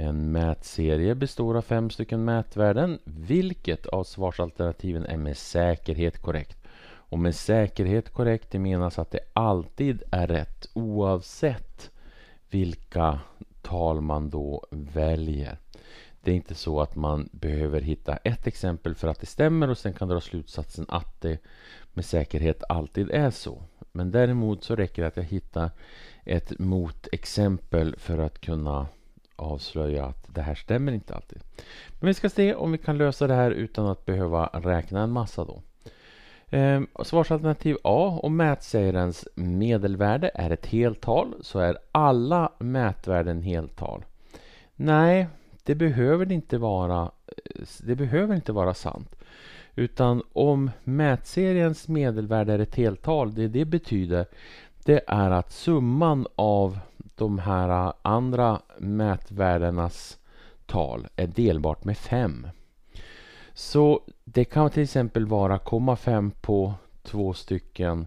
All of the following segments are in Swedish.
En mätserie består av fem stycken mätvärden. Vilket av svarsalternativen är med säkerhet korrekt? Och med säkerhet korrekt det menas att det alltid är rätt oavsett vilka tal man då väljer. Det är inte så att man behöver hitta ett exempel för att det stämmer och sen kan dra slutsatsen att det med säkerhet alltid är så. Men däremot så räcker det att jag hittar ett motexempel för att kunna avslöja att det här stämmer inte alltid. Men vi ska se om vi kan lösa det här utan att behöva räkna en massa då. Ehm, svarsalternativ A, om mätsejerens medelvärde är ett heltal så är alla mätvärden heltal. Nej, det behöver inte vara, eh, det behöver inte vara sant. Utan om mätseriens medelvärde är ett heltal, det det betyder, det är att summan av de här äh, andra mätvärdenas tal är delbart med 5. Så det kan till exempel vara 0,5 på två stycken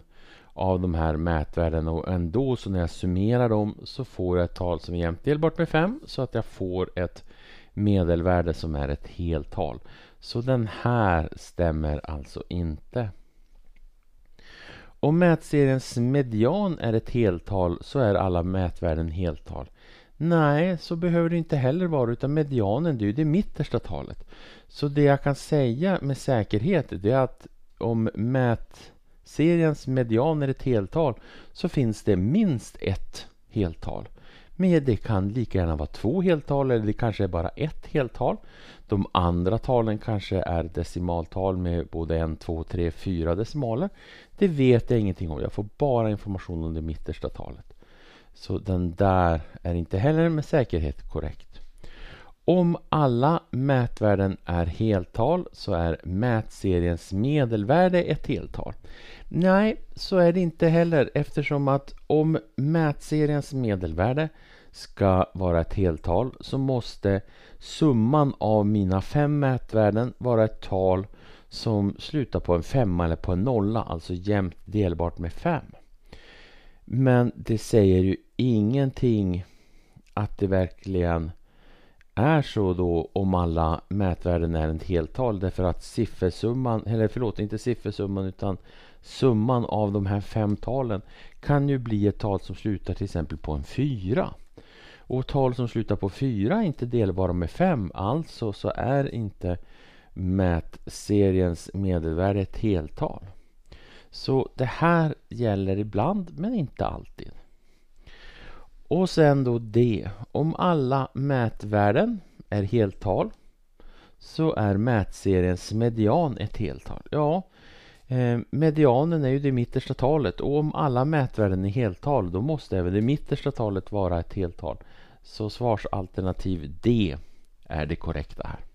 av de här mätvärdena och ändå så när jag summerar dem så får jag ett tal som är jämnt delbart med 5 så att jag får ett medelvärde som är ett heltal. Så den här stämmer alltså inte. Om mätseriens median är ett heltal så är alla mätvärden heltal. Nej, så behöver det inte heller vara utan medianen det är ju det mittersta talet. Så det jag kan säga med säkerhet det är att om mätseriens median är ett heltal så finns det minst ett heltal. Men det kan lika gärna vara två heltal eller det kanske är bara ett heltal. De andra talen kanske är decimaltal med både en, två, tre, fyra decimaler. Det vet jag ingenting om. Jag får bara information om det mittersta talet. Så den där är inte heller med säkerhet korrekt. Om alla mätvärden är heltal så är mätseriens medelvärde ett heltal. Nej, så är det inte heller eftersom att om mätseriens medelvärde ska vara ett heltal så måste summan av mina fem mätvärden vara ett tal som slutar på en femma eller på en nolla, alltså jämnt delbart med fem. Men det säger ju ingenting att det verkligen är så då om alla mätvärden är ett heltal därför att siffersumman, eller förlåt, inte siffersumman utan summan av de här fem talen kan ju bli ett tal som slutar till exempel på en fyra. Och tal som slutar på fyra är inte delbara med fem, alltså så är inte mätseriens medelvärde ett heltal. Så det här gäller ibland, men inte alltid. Och sen då D. Om alla mätvärden är heltal så är mätseriens median ett heltal. Ja, eh, medianen är ju det mittersta talet och om alla mätvärden är heltal då måste även det mittersta talet vara ett heltal. Så svarsalternativ D är det korrekta här.